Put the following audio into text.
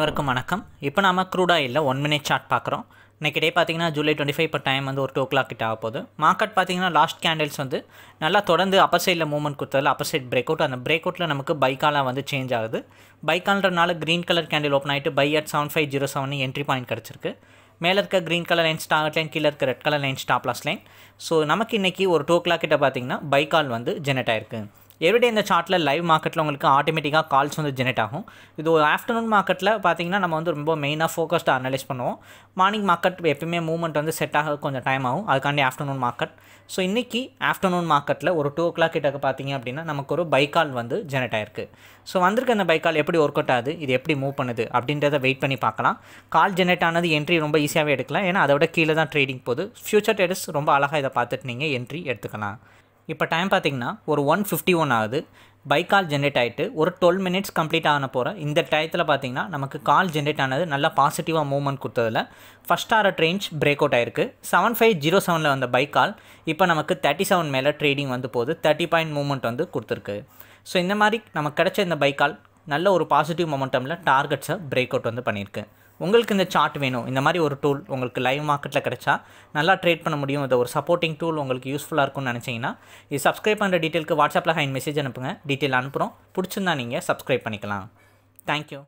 அனைவருக்கும் வணக்கம் இப்போ நம்ம க்ரூட் ஆயிலில் ஒன் மினிட் சார்ட் பார்க்குறோம் இன்றைக்கி டே பார்த்திங்கன்னா ஜூலை டுவெண்ட்டி ஃபைவ் இப்போ டைம் வந்து ஒரு டூ கிளாக் கிட்ட ஆக போகுது மார்க்கெட் பார்த்திங்கன்னா லாஸ்ட் கேண்டில்ஸ் வந்து நல்லா தொடர்ந்து அப்பர் சைடில் மூவ்மெண்ட் கொடுத்ததில் அப்பர் சைட் பிரேக் அவுட் அந்த பிரேக் அவுட்டில் நமக்கு பைக்காலாக வந்து சேஞ்ச் ஆகுது பைக்கால்ன்றனால க்ரீன் கலர் கேண்டில் ஓப்பன் ஆகிட்டு by at seven five zero seven entry point கிடச்சிருக்கு மேலே இருக்க green colour line start line கீழே இருக்க red colour line stop loss line so நமக்கு இன்றைக்கி ஒரு டூ கிளாக் கிட்ட பார்த்திங்கன்னா பைக்கால் வந்து ஜெனரேட் ஆயிருக்கு எவ்ரிடே இந்த சார்ட்டில் லைவ் மார்க்கெட்டில் உங்களுக்கு ஆட்டோமேட்டிக்காக கால்ஸ் வந்து ஜெனரேட் ஆகும் இது ஒரு ஆஃப்டர்நூன் மார்க்கெட்டில் பார்த்திங்கன்னா நம்ம வந்து ரொம்ப மெயினாக ஃபோக்கஸ்டாக அனலைஸ் பண்ணுவோம் மார்னிங் மார்க்கெட் எப்பயுமே மூவ்மெண்ட் வந்து செட் ஆக கொஞ்சம் டைம் ஆகும் அதுக்காண்டி ஆஃப்டர்நூன் மார்க்கெட் ஸோ இன்றைக்கி ஆஃப்டர்நூன் மார்க்கெட்டில் ஒரு டூ ஓ கிளாக் கிட்ட பார்த்திங்க அப்படின்னா நமக்கு ஒரு பைக்கால் வந்து ஜெனரேட் ஆயிருக்கு ஸோ வந்திருக்க அந்த பைக்கால் எப்படி ஒர்க் அவுட் ஆகுது இது எப்படி மூவ் பண்ணுது அப்படின்றத வெயிட் பண்ணி பார்க்கலாம் கால் ஜெனரேட் ஆனது என்ட்ரி ரொம்ப ஈஸியாகவே எடுக்கலாம் ஏன்னா அதை விட கீழே தான் ட்ரேடிங் போகுது ஃப்யூச்சர் ட்ரேடர்ஸ் ரொம்ப அழகாக இதை பார்த்துட்டு நீங்கள் என்ட்ரி எடுத்துக்கலாம் இப்போ டைம் பார்த்திங்கன்னா ஒரு ஒன் ஃபிஃப்டி ஒன் ஆகுது பை கால் ஜென்ரேட் ஆகிட்டு ஒரு டுவெல் மினிட்ஸ் கம்ப்ளீட் ஆன போகிற இந்த டயத்தில் பார்த்திங்கன்னா நமக்கு கால் ஜென்ரேட் ஆனது நல்லா பாசிட்டிவாக மூவ்மெண்ட் கொடுத்ததில் ஃபஸ்ட் ஆர ட்ரெயின்ஸ் பிரேக் அவுட் ஆயிருக்கு செவன் ஃபைவ் ஜீரோ செவனில் வந்த பை கால் இப்போ நமக்கு தேர்ட்டி செவன் மேலே ட்ரேடிங் வந்து போது தேர்ட்டி பாயிண்ட் மூவ்மெண்ட் வந்து கொடுத்துருக்கு ஸோ இந்த மாதிரி நமக்கு கிடச்ச இந்த பை கால் நல்ல ஒரு பாசிட்டிவ் மொமெண்டமில் டார்கெட்ஸை பிரேக் அவுட் வந்து பண்ணியிருக்கு உங்களுக்கு இந்த சார்ட் வேணும் இந்த மாதிரி ஒரு டூல் உங்களுக்கு லைவ் மார்க்கெட்டில் கிடச்சா நல்லா ட்ரேட் பண்ண முடியும் அதை ஒரு சப்போர்ட்டிங் டூல் உங்களுக்கு யூஸ்ஃபுல்லாக இருக்கும்னு நினச்சிங்கன்னா இது சப்ஸ்கிரைப் பண்ணுற டீட்டெயிலுக்கு வாட்ஸ்அப்பில் ஹைன் மெசேஜ் அனுப்புங்க டீட்டெயில் அனுப்புகிறோம் பிடிச்சிருந்தா நீங்கள் சப்ஸ்கிரைப் பண்ணிக்கலாம் தேங்க்யூ